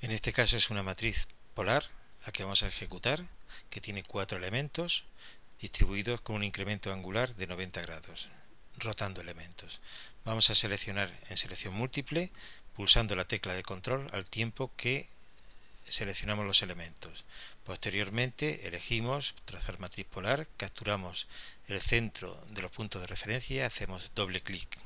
En este caso es una matriz polar, la que vamos a ejecutar, que tiene cuatro elementos distribuidos con un incremento angular de 90 grados, rotando elementos. Vamos a seleccionar en selección múltiple, pulsando la tecla de control al tiempo que seleccionamos los elementos. Posteriormente elegimos trazar matriz polar, capturamos el centro de los puntos de referencia y hacemos doble clic.